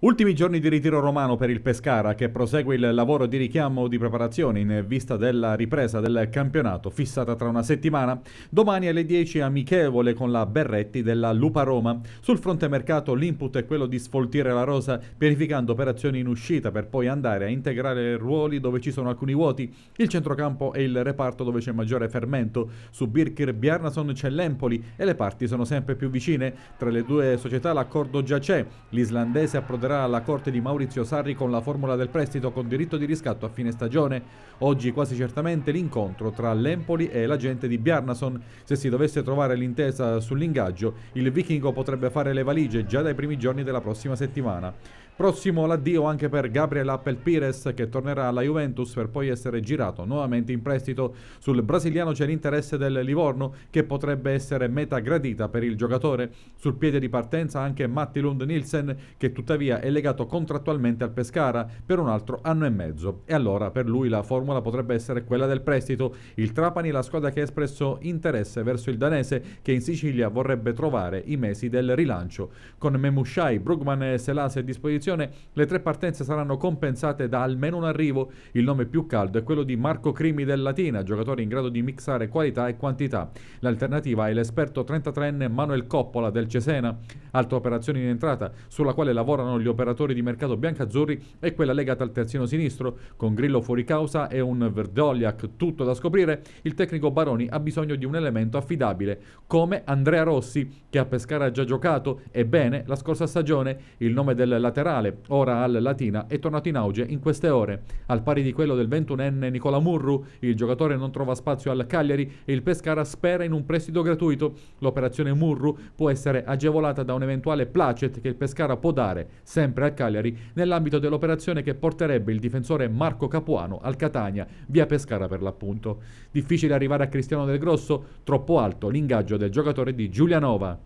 Ultimi giorni di ritiro romano per il Pescara che prosegue il lavoro di richiamo di preparazione in vista della ripresa del campionato fissata tra una settimana. Domani alle 10 amichevole con la Berretti della Lupa Roma. Sul fronte mercato l'input è quello di sfoltire la rosa pianificando operazioni in uscita per poi andare a integrare ruoli dove ci sono alcuni vuoti. Il centrocampo è il reparto dove c'è maggiore fermento. Su Birkir Bjarnason c'è l'Empoli e le parti sono sempre più vicine. Tra le due società l'accordo già c'è. L'islandese approderà procederà alla corte di Maurizio Sarri con la formula del prestito con diritto di riscatto a fine stagione. Oggi quasi certamente l'incontro tra l'Empoli e l'agente di Bjarnason. Se si dovesse trovare l'intesa sull'ingaggio, il vichingo potrebbe fare le valigie già dai primi giorni della prossima settimana. Prossimo l'addio anche per Gabriel Appel Pires che tornerà alla Juventus per poi essere girato nuovamente in prestito. Sul brasiliano c'è l'interesse del Livorno che potrebbe essere meta gradita per il giocatore. Sul piede di partenza anche Matti Lund Nielsen che tuttavia è legato contrattualmente al Pescara per un altro anno e mezzo e allora per lui la formula potrebbe essere quella del prestito. Il Trapani è la squadra che ha espresso interesse verso il danese che in Sicilia vorrebbe trovare i mesi del rilancio. Con Memushai, Brugman e Selase a disposizione le tre partenze saranno compensate da almeno un arrivo. Il nome più caldo è quello di Marco Crimi del Latina, giocatore in grado di mixare qualità e quantità. L'alternativa è l'esperto 33enne Manuel Coppola del Cesena. Altra operazione in entrata sulla quale lavorano gli gli operatori di mercato biancazzurri è quella legata al terzino sinistro, con Grillo fuori causa e un Verdoliak tutto da scoprire, il tecnico Baroni ha bisogno di un elemento affidabile, come Andrea Rossi, che a Pescara ha già giocato e bene la scorsa stagione. Il nome del laterale, ora al Latina, è tornato in auge in queste ore. Al pari di quello del 21enne Nicola Murru, il giocatore non trova spazio al Cagliari e il Pescara spera in un prestito gratuito. L'operazione Murru può essere agevolata da un eventuale placet che il Pescara può dare, Se sempre a Cagliari, nell'ambito dell'operazione che porterebbe il difensore Marco Capuano al Catania, via Pescara per l'appunto. Difficile arrivare a Cristiano del Grosso? Troppo alto l'ingaggio del giocatore di Giulianova.